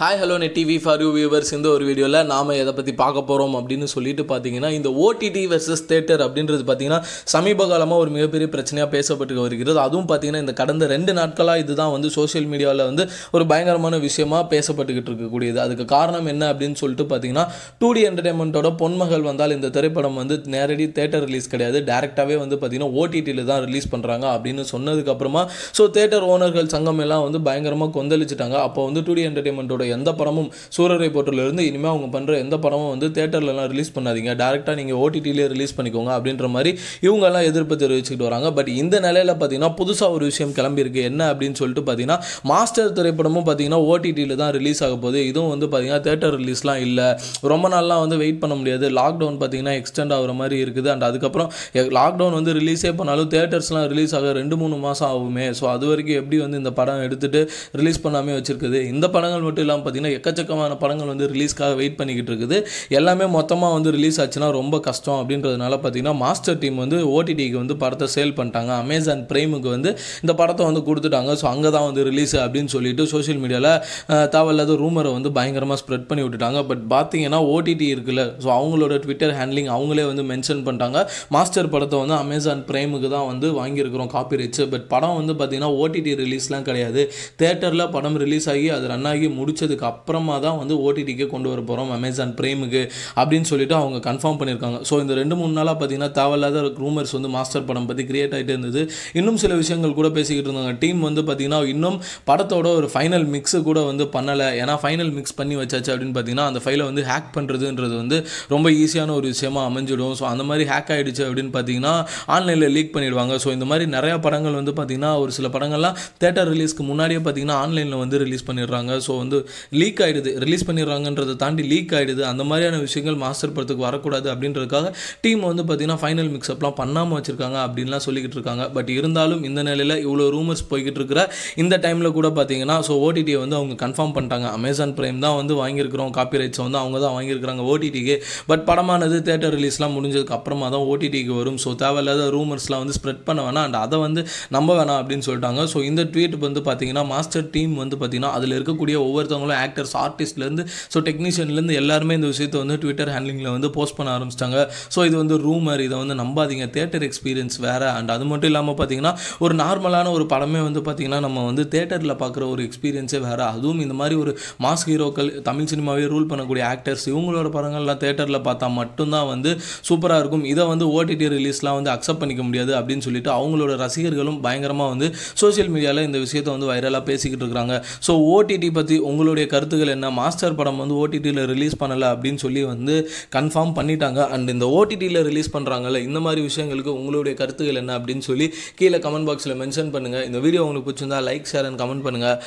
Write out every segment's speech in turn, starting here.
hi hello Net TV for you viewers இந்த ஒரு வீடியோவில் நாம் எதை பற்றி பார்க்க போகிறோம் அப்படின்னு சொல்லிட்டு பார்த்தீங்கன்னா இந்த ஓடிடி வெர்சஸ் தேட்டர் அப்படின்றது பார்த்தீங்கன்னா சமீப காலமாக ஒரு மிகப்பெரிய பிரச்சனையாக பேசப்பட்டு வருகிறது அதுவும் பார்த்தீங்கன்னா இந்த கடந்த ரெண்டு நாட்களாக இதுதான் வந்து சோஷியல் மீடியாவில் வந்து ஒரு பயங்கரமான விஷயமாக பேசப்பட்டுக்கிட்டு இருக்கக்கூடியது அதுக்கு காரணம் என்ன அப்படின்னு சொல்லிட்டு பார்த்தீங்கன்னா டூ டி என்டர்டைன்மெண்ட்டோட பொன்மகள் வந்தால் இந்த திரைப்படம் வந்து நேரடி தேட்டர் ரிலீஸ் கிடையாது டேரெக்டாகவே வந்து பார்த்தீங்கன்னா ஓடிடியில் தான் ரிலீஸ் பண்ணுறாங்க அப்படின்னு சொன்னதுக்கப்புறமா ஸோ தேட்டர் ஓனர்கள் சங்கம் எல்லாம் வந்து பயங்கரமாக கொந்தளிச்சிட்டாங்க அப்போ வந்து டூ டி என்டர்டைன்மெண்ட்டோட அவங்களுடைய எந்த படமும் சூரரை இருந்து இனிமேல் அவங்க பண்ணுற எந்த படமும் வந்து தேட்டர்லலாம் ரிலீஸ் பண்ணாதீங்க டேரெக்டாக நீங்கள் ஓடிடியிலே ரிலீஸ் பண்ணிக்கோங்க அப்படின்ற மாதிரி இவங்கெல்லாம் எதிர்ப்பு தெரிவிச்சுக்கிட்டு வராங்க பட் இந்த நிலையில் பார்த்தீங்கன்னா புதுசாக ஒரு விஷயம் கிளம்பியிருக்கு என்ன அப்படின்னு சொல்லிட்டு பார்த்தீங்கன்னா மாஸ்டர் திரைப்படமும் பார்த்தீங்கன்னா ஓடிடியில் தான் ரிலீஸ் ஆக போகுது இதுவும் வந்து பார்த்தீங்கன்னா தேட்டர் ரிலீஸ்லாம் இல்லை ரொம்ப நாள்லாம் வந்து வெயிட் பண்ண முடியாது லாக்டவுன் பார்த்தீங்கன்னா எக்ஸ்டெண்ட் ஆகிற மாதிரி இருக்குது அண்ட் அதுக்கப்புறம் லாக்டவுன் வந்து ரிலீஸே பண்ணாலும் தேட்டர்ஸ்லாம் ரிலீஸ் ஆக ரெண்டு மூணு மாதம் ஆகுமே ஸோ அது வரைக்கும் எப்படி வந்து இந்த படம் எடுத்துகிட்டு ரிலீஸ் பண்ணாமே வச்சுருக்குது இந்த படங்கள் மட்டும் இல்லாமல் எல்லாம் பார்த்தீங்கன்னா எக்கச்சக்கமான படங்கள் வந்து ரிலீஸ்க்காக வெயிட் பண்ணிக்கிட்டு இருக்குது எல்லாமே மொத்தமாக வந்து ரிலீஸ் ஆச்சுன்னா ரொம்ப கஷ்டம் அப்படின்றதுனால பார்த்தீங்கன்னா மாஸ்டர் டீம் வந்து ஓடிடிக்கு வந்து படத்தை சேல் பண்ணிட்டாங்க அமேசான் பிரைமுக்கு வந்து இந்த படத்தை வந்து கொடுத்துட்டாங்க ஸோ அங்கே தான் வந்து ரிலீஸ் அப்படின்னு சொல்லிட்டு சோஷியல் மீடியாவில் தேவையில்லாத ரூமரை வந்து பயங்கரமாக ஸ்ப்ரெட் பண்ணி விட்டுட்டாங்க பட் பார்த்தீங்கன்னா ஓடிடி இருக்குல்ல ஸோ அவங்களோட ட்விட்டர் ஹேண்ட்லிங் அவங்களே வந்து மென்ஷன் பண்ணிட்டாங்க மாஸ்டர் படத்தை வந்து அமேசான் ப்ரைமுக்கு தான் வந்து வாங்கியிருக்கிறோம் காப்பி ரைட்ஸ் பட் படம் வந்து பார்த்தீங்கன்னா ஓடிடி ரிலீஸ்லாம் கிடையாது தேட்டரில் படம் ரிலீஸ் ஆகி அது ரன் ஆகி முடிச்ச முடித்ததுக்கு அப்புறமா தான் வந்து ஓடிடிக்கு கொண்டு வர போகிறோம் அமேசான் ப்ரேமுக்கு அப்படின்னு சொல்லிட்டு அவங்க கன்ஃபார்ம் பண்ணியிருக்காங்க ஸோ இந்த ரெண்டு மூணு நாளாக பார்த்தீங்கன்னா தேவையில்லாத ரூமர்ஸ் வந்து மாஸ்டர் படம் பற்றி கிரியேட் ஆகிட்டு இருந்தது இன்னும் சில விஷயங்கள் கூட பேசிக்கிட்டு இருந்தாங்க டீம் வந்து பார்த்தீங்கன்னா இன்னும் படத்தோட ஒரு ஃபைனல் மிக்ஸு கூட வந்து பண்ணலை ஏன்னா ஃபைனல் மிக்ஸ் பண்ணி வச்சாச்சு அப்படின்னு பார்த்தீங்கன்னா அந்த ஃபைலை வந்து ஹேக் பண்ணுறதுன்றது வந்து ரொம்ப ஈஸியான ஒரு விஷயமா அமைஞ்சிடும் ஸோ அந்த மாதிரி ஹேக் ஆகிடுச்சு அப்படின்னு பார்த்தீங்கன்னா ஆன்லைனில் லீக் பண்ணிடுவாங்க ஸோ இந்த மாதிரி நிறையா படங்கள் வந்து பார்த்திங்கன்னா ஒரு சில படங்கள்லாம் தேட்டர் ரிலீஸ்க்கு முன்னாடியே பார்த்திங்கன்னா ஆன்லைனில் வந்து ரிலீஸ் பண்ணிடுறாங்க ஸோ வந்து லீக் ஆகிடுது ரிலீஸ் பண்ணிடுறாங்கன்றதை தாண்டி லீக் ஆகிடுது அந்த மாதிரியான விஷயங்கள் மாஸ்டர் படத்துக்கு வரக்கூடாது அப்படின்றதுக்காக டீம் வந்து பார்த்திங்கன்னா ஃபைனல் மிக்ஸ்அப்லாம் பண்ணாமல் வச்சுருக்காங்க அப்படின்லாம் சொல்லிக்கிட்டு இருக்காங்க பட் இருந்தாலும் இந்த நிலையில் இவ்வளோ ரூமர்ஸ் போய்கிட்டு இருக்கிற இந்த டைமில் கூட பார்த்தீங்கன்னா ஸோ ஓடிடியை வந்து அவங்க கன்ஃபார்ம் பண்ணிட்டாங்க அமேசான் பிரைம் தான் வந்து வாங்கியிருக்கிறோம் காப்பி ரைட்ஸ் வந்து அவங்க தான் வாங்கியிருக்கிறாங்க ஓடிடிக்கு பட் படமானது தேட்டர் ரிலீஸ்லாம் முடிஞ்சதுக்கு அப்புறமா தான் ஓடிடிக்கு வரும் ஸோ தேவையில்லாத ரூமர்ஸ்லாம் வந்து ஸ்ப்ரெட் பண்ண வேணாம் அண்ட் அதை வந்து நம்ப வேணாம் அப்படின்னு சொல்லிட்டாங்க ஸோ இந்த ட்வீட் வந்து பார்த்தீங்கன்னா மாஸ்டர் டீம் வந்து பார்த்தீங்கன்னா அதில் இருக்கக்கூடிய ஒவ்வொருத்தவங்க இருக்காங்களோ ஆக்டர்ஸ் ஆர்டிஸ்ட்லேருந்து ஸோ டெக்னீஷியன்லேருந்து எல்லாருமே இந்த விஷயத்தை வந்து ட்விட்டர் ஹேண்ட்லிங்கில் வந்து போஸ்ட் பண்ண ஆரம்பிச்சிட்டாங்க ஸோ இது வந்து ரூமர் இதை வந்து நம்பாதீங்க தேட்டர் எக்ஸ்பீரியன்ஸ் வேறு அண்ட் அது மட்டும் இல்லாமல் பார்த்தீங்கன்னா ஒரு நார்மலான ஒரு படமே வந்து பார்த்திங்கன்னா நம்ம வந்து தேட்டரில் பார்க்குற ஒரு எக்ஸ்பீரியன்ஸே வேறு அதுவும் இந்த மாதிரி ஒரு மாஸ் ஹீரோக்கள் தமிழ் சினிமாவே ரூல் பண்ணக்கூடிய ஆக்டர்ஸ் இவங்களோட படங்கள்லாம் தேட்டரில் பார்த்தா மட்டும்தான் வந்து சூப்பராக இருக்கும் இதை வந்து ஓடிடி ரிலீஸ்லாம் வந்து அக்செப்ட் பண்ணிக்க முடியாது அப்படின்னு சொல்லிட்டு அவங்களோட ரசிகர்களும் பயங்கரமாக வந்து சோஷியல் மீடியாவில் இந்த விஷயத்தை வந்து வைரலாக பேசிக்கிட்டு இருக்கிறாங்க ஸோ ஓடிடி பற்றி உங்களோட உங்களுடைய கருத்துக்கள் என்ன மாஸ்டர் படம் வந்து ஓடிடியில் ரிலீஸ் பண்ணலை அப்படின்னு சொல்லி வந்து கன்ஃபார்ம் பண்ணிட்டாங்க அண்ட் இந்த ஓடிடியில் ரிலீஸ் பண்ணுறாங்கல்ல இந்த மாதிரி விஷயங்களுக்கு உங்களுடைய கருத்துக்கள் என்ன அப்படின்னு சொல்லி கீழே கமெண்ட் பாக்ஸில் மென்ஷன் பண்ணுங்கள் இந்த வீடியோ உங்களுக்கு பிடிச்சிருந்தா லைக் ஷேர் அண்ட் கமெண்ட் பண்ணுங்கள்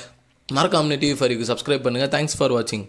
மறக்காம டிவி ஃபரிக்கு சப்ஸ்கிரைப் பண்ணுங்கள் தேங்க்ஸ் ஃபார் வாட்சிங்